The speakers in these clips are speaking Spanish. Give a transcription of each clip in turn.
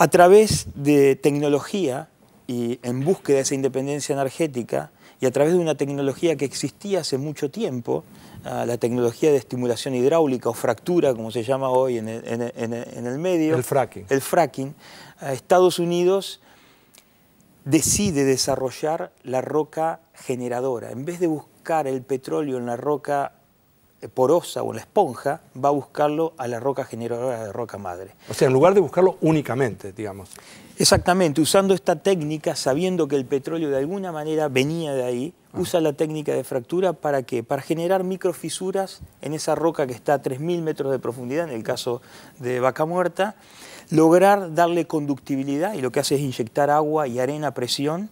A través de tecnología y en búsqueda de esa independencia energética, y a través de una tecnología que existía hace mucho tiempo, ah, la tecnología de estimulación hidráulica o fractura, como se llama hoy en el, medio. El fracking. El fracking. Estados Unidos decide desarrollar la roca generadora. En vez de buscar el petróleo en la roca porosa o la esponja, va a buscarlo a la roca generadora de roca madre. O sea, en lugar de buscarlo únicamente, digamos. Exactamente, usando esta técnica, sabiendo que el petróleo de alguna manera venía de ahí, ah. usa la técnica de fractura para qué? Para generar microfisuras en esa roca que está a 3.000 metros de profundidad, en el caso de Vaca Muerta, lograr darle conductibilidad y lo que hace es inyectar agua y arena a presión.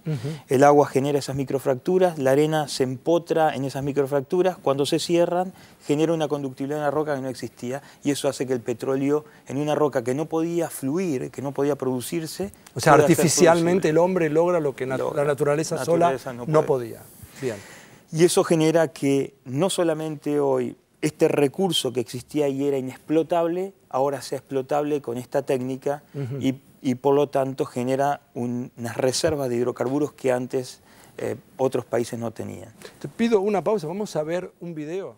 El agua genera esas microfracturas, la arena se empotra en esas microfracturas, cuando se cierran genera una conductibilidad en la roca que no existía y eso hace que el petróleo en una roca que no podía fluir, que no podía producirse, o sea, artificialmente el hombre logra lo que la naturaleza, sola no, podía. Y eso genera que no solamente hoy este recurso que existía y era inexplotable, ahora sea explotable con esta técnica y, por lo tanto genera unas reservas de hidrocarburos que antes eh, otros países no tenían. Te pido una pausa, vamos a ver un video.